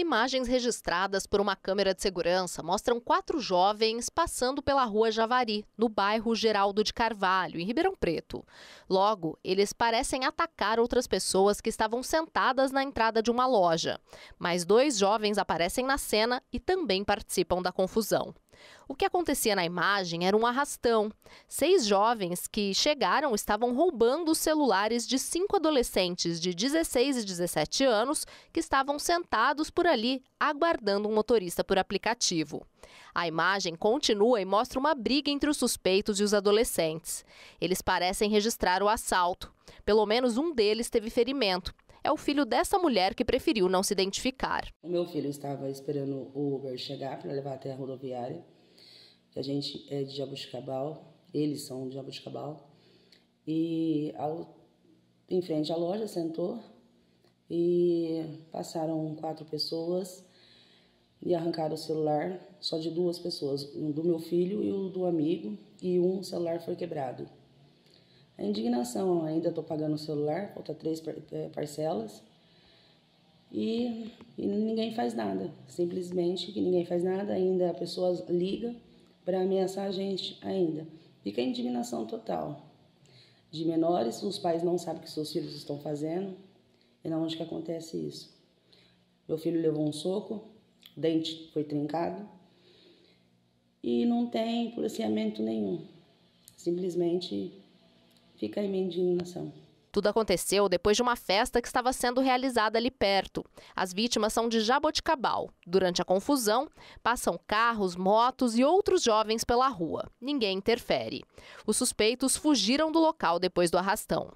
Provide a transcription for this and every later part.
Imagens registradas por uma câmera de segurança mostram quatro jovens passando pela rua Javari, no bairro Geraldo de Carvalho, em Ribeirão Preto. Logo, eles parecem atacar outras pessoas que estavam sentadas na entrada de uma loja. Mas dois jovens aparecem na cena e também participam da confusão. O que acontecia na imagem era um arrastão. Seis jovens que chegaram estavam roubando os celulares de cinco adolescentes de 16 e 17 anos que estavam sentados por ali aguardando um motorista por aplicativo. A imagem continua e mostra uma briga entre os suspeitos e os adolescentes. Eles parecem registrar o assalto. Pelo menos um deles teve ferimento é o filho dessa mulher que preferiu não se identificar. O meu filho estava esperando o Uber chegar para levar até a rodoviária, que a gente é de Jabuticabal, eles são de Jabuticabal. E ao, em frente à loja sentou e passaram quatro pessoas e arrancaram o celular só de duas pessoas, um do meu filho e o um do amigo, e um celular foi quebrado. A indignação, ainda estou pagando o celular, falta três é, parcelas. E, e, ninguém faz nada. Simplesmente que ninguém faz nada, ainda a pessoa liga para ameaçar a gente ainda. Fica a indignação total. De menores, os pais não sabem o que seus filhos estão fazendo. E na onde que acontece isso? Meu filho levou um soco, o dente foi trincado e não tem policiamento nenhum. Simplesmente Fica aí na ação. Tudo aconteceu depois de uma festa que estava sendo realizada ali perto. As vítimas são de Jaboticabal. Durante a confusão, passam carros, motos e outros jovens pela rua. Ninguém interfere. Os suspeitos fugiram do local depois do arrastão.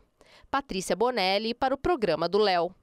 Patrícia Bonelli para o programa do Léo.